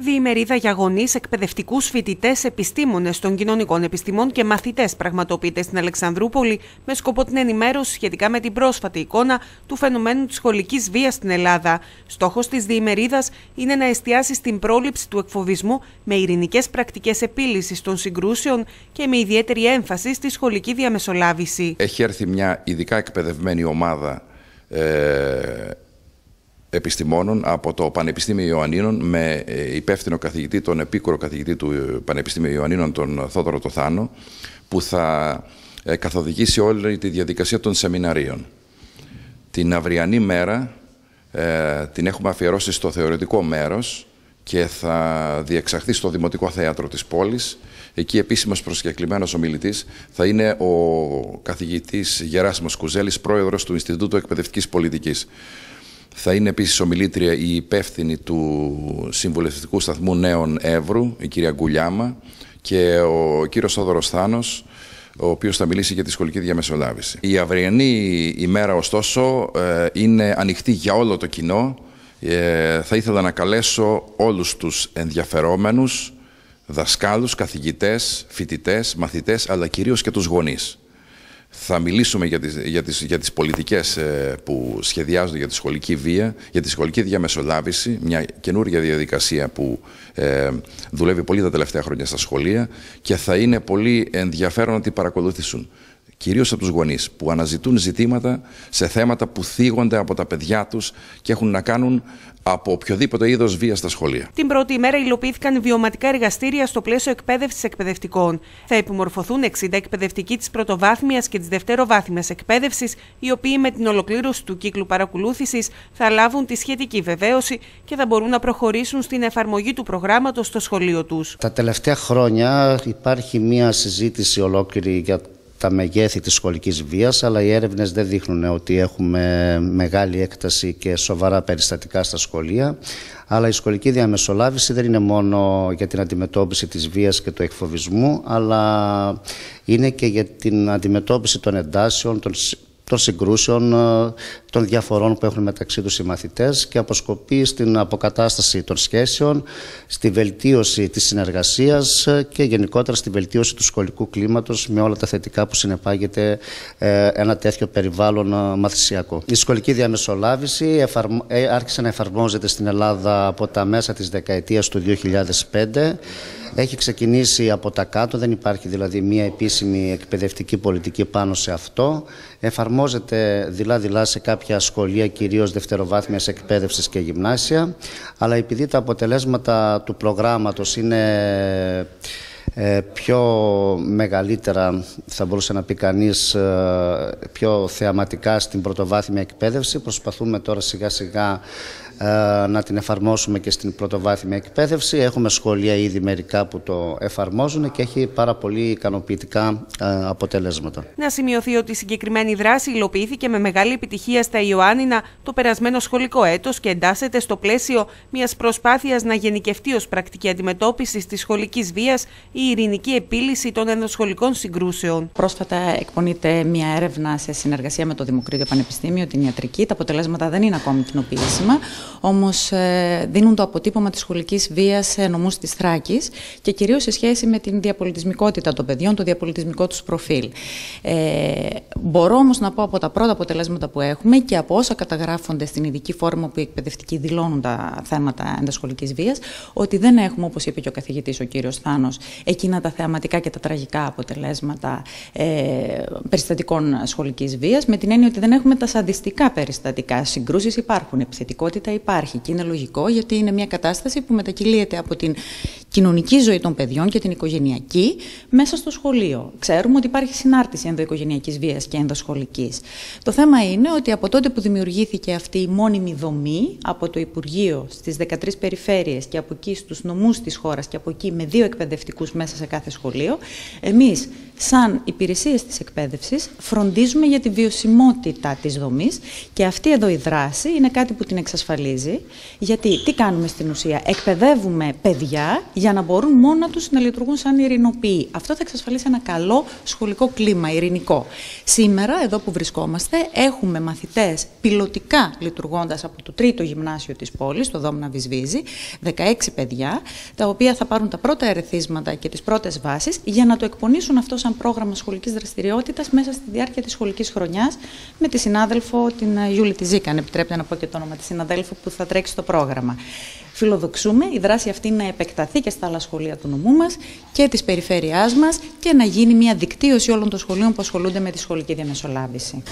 Διημερίδα για γονείς, εκπαιδευτικούς, φοιτητές, επιστήμονες των κοινωνικών επιστημών και μαθητές πραγματοποιείται στην Αλεξανδρούπολη με σκοπό την ενημέρωση σχετικά με την πρόσφατη εικόνα του φαινομένου της σχολικής βίας στην Ελλάδα. Στόχος της διημερίδας είναι να εστιάσει στην πρόληψη του εκφοβισμού με ειρηνικές πρακτικές επίλυσης των συγκρούσεων και με ιδιαίτερη έμφαση στη σχολική διαμεσολάβηση. Έχει έρθει μια ειδικά εκπαιδευμένη ομάδα ε, επιστημόνων από το Πανεπιστήμιο Ιωαννίνων με ε, υπεύθυνο καθηγητή, τον επίκουρο καθηγητή του ε, Πανεπιστήμιου Ιωαννίνων, τον Θόδωρο Τοθάνο, που θα ε, καθοδηγήσει όλη τη διαδικασία των σεμιναρίων. Την αυριανή μέρα την έχουμε αφιερώσει στο θεωρητικό μέρος και θα διεξαχθεί στο Δημοτικό Θέατρο της πόλης. Εκεί επίσημος προσκεκλημένος ομιλητής θα είναι ο καθηγητής Γεράσιμος Κουζέλης, πρόεδρος του Ινστιτούτου Εκπαιδευτικής Πολιτικής. Θα είναι επίσης ομιλήτρια η υπεύθυνη του Συμβουλευτικού Σταθμού Νέων Εύρου, η κυρία Γκουλιάμα, και ο κύριος Θόδωρος Θάνος, ο οποίος θα μιλήσει για τη σχολική διαμεσολάβηση. Η αυριανή ημέρα, ωστόσο, ε, είναι ανοιχτή για όλο το κοινό. Ε, θα ήθελα να καλέσω όλους τους ενδιαφερόμενους, δασκάλους, καθηγητές, φοιτητές μαθητές, αλλά κυρίως και τους γονείς. Θα μιλήσουμε για τις, για τις, για τις πολιτικές ε, που σχεδιάζονται για τη σχολική βία, για τη σχολική διαμεσολάβηση, μια καινούργια διαδικασία που ε, δουλεύει πολύ τα τελευταία χρόνια στα σχολεία και θα είναι πολύ ενδιαφέρον να την παρακολουθήσουν κυρίως από τους γονείς, που αναζητούν ζητήματα σε θέματα που θίγονται από τα παιδιά τους και έχουν να κάνουν από οποιοδήποτε είδος βία στα σχολεία. Την πρώτη ημέρα υλοποιήθηκαν βιωματικά εργαστήρια στο πλαίσιο εκπαίδευσης εκπαιδευτικών. Θα επιμορφωθούν 60 εκπαιδευτικοί της πρωτοβάθμιας και της δευτεροβάθμιας εκπαίδευσης, οι οποίοι με την ολοκλήρωση του κύκλου παρακολούθησης θα λάβουν τη σχετική βεβαίωση και θα μπορούν να προχωρήσουν στην εφαρμογή του προγράμματος στο σχολείο τους. Τα τελευταία χρόνια υπάρχει μία συζήτηση ολόκληρη για τα μεγέθη της σχολικής βίας, αλλά οι έρευνες δεν δείχνουν ότι έχουμε μεγάλη έκταση και σοβαρά περιστατικά στα σχολεία. Αλλά η σχολική διαμεσολάβηση δεν είναι μόνο για την αντιμετώπιση της βίας και του εκφοβισμού, αλλά είναι και για την αντιμετώπιση των εντάσεων, των των συγκρούσεων, ε, των διαφορών που έχουν μεταξύ τους οι μαθητές και αποσκοπεί στην αποκατάσταση των σχέσεων, στη βελτίωση της συνεργασίας ε, και γενικότερα στη βελτίωση του σχολικού κλίματος με όλα τα θετικά που συνεπάγεται ε, ένα τέτοιο περιβάλλον μαθησιακό. Η σχολική διαμεσολάβηση άρχισε να εφαρμόζεται στην Ελλάδα από τα μέσα της δεκαετίας του 2005 έχει ξεκινήσει από τα κάτω, δεν υπάρχει δηλαδή μια επίσημη εκπαιδευτική πολιτική πάνω σε αυτό εφαρμόζεται δειλά-δειλά σε κάποια σχολεία, κυρίως δευτεροβάθμιας εκπαίδευσης και γυμνάσια, αλλά επειδή τα αποτελέσματα του προγράμματος είναι ε, πιο μεγαλύτερα, θα μπορούσε να πει κανείς ε, πιο θεαματικά στην πρωτοβάθμια εκπαίδευση, προσπαθούμε τώρα σιγά-σιγά ε, να την εφαρμόσουμε και στην πρωτοβάθμια εκπαίδευση. Έχουμε σχολεία ήδη μερικά που το εφαρμόζουν και έχει πάρα πολύ ικανοποιητικά ε, αποτελέσματα. Να σημειωθεί ότι η συγκεκριμένη δράση υλοποιήθηκε με μεγάλη επιτυχία στα Ιωάννινα το περασμένο σχολικό έτος και εντάσσεται στο πλαίσιο μιας προσπάθειας να γενικευτεί ως πρακτική αντιμετώπισης της σχολικής βίας η ειρηνική επίλυση των ενδοσχολικών συγκρούσεων. Πρόσφατα εκπονείται μια έρευνα σε συνεργασία με το Δημοκρίδιο Πανεπιστήμιο, την Ιατρική. Τα αποτελέσματα δεν είναι ακόμη κοινοποιήσιμα όμως ε, δίνουν το αποτύπωμα της σχολικής βίας σε νομούς της Θράκης και κυρίως σε σχέση με την διαπολιτισμικότητα των παιδιών, το διαπολιτισμικό τους προφίλ. Ε, μπορώ όμως να πω από τα πρώτα αποτελέσματα που έχουμε και από όσα καταγράφονται στην ειδική φόρμα που οι εκπαιδευτικοί δηλώνουν τα θέματα σχολικής βίας, ότι δεν έχουμε, όπως είπε και ο καθηγητής ο κύριος Θάνος, εκείνα τα θεαματικά και τα τραγικά αποτελέσματα ε, περιστατικών σχολικής βίας, με την έννοια ότι δεν έχουμε τα σαντιστικά περιστατικά. Συγκρούσεις υπάρχουν, επιθετικότητα υπάρχει και είναι λογικό γιατί είναι μια κατάσταση που μετακυλίεται από την κοινωνική ζωή των παιδιών και την οικογενειακή μέσα στο σχολείο. Ξέρουμε ότι υπάρχει συνάρτηση ενδοοικογενειακής βίας και ενδοσχολικής. Το θέμα είναι ότι από τότε που δημιουργήθηκε αυτή η μόνιμη δομή από το Υπουργείο στις 13 περιφέρειες και από εκεί στους νομούς της χώρας και από εκεί με δύο εκπαιδευτικούς μέσα σε κάθε σχολείο, εμείς σαν υπηρεσίες της εκπαίδευσης φροντίζουμε για τη βιωσιμότητα της δομής και αυτή εδώ η δράση είναι κάτι που την εξασφαλίζει γιατί τι κάνουμε στην ουσία, εκπαιδεύουμε παιδιά για να μπορούν μόνο τους να λειτουργούν σαν ειρηνοποιοί. Αυτό θα εξασφαλίσει ένα καλό σχολικό κλίμα, ειρηνικό. Σήμερα εδώ που βρισκόμαστε έχουμε μαθητές πιλωτικά λειτουργώντας από το τρίτο γυμνάσιο της πόλης, το Δόμνα Βυσβίζη, 16 παιδιά, τα οποία θα πάρουν τα πρώτα ερεθίσματα και τις πρώτες βάσεις για να το εκπονήσουν αυτό σαν πρόγραμμα σχολικής δραστηριότητας μέσα στη διάρκεια της σχολικής χρονιάς με τη συνάδελφο την ε, Γιούλη Τζίκα αν επιτρέπετε να πω και το όνομα της συναδέλφου που θα τρέξει το πρόγραμμα. Φιλοδοξούμε η δράση αυτή να επεκταθεί και στα άλλα σχολεία του νομού μας και της περιφέρειάς μας και να γίνει μια δικτύωση όλων των σχολείων που ασχολούνται με τη σχολική διαμεσολάβηση.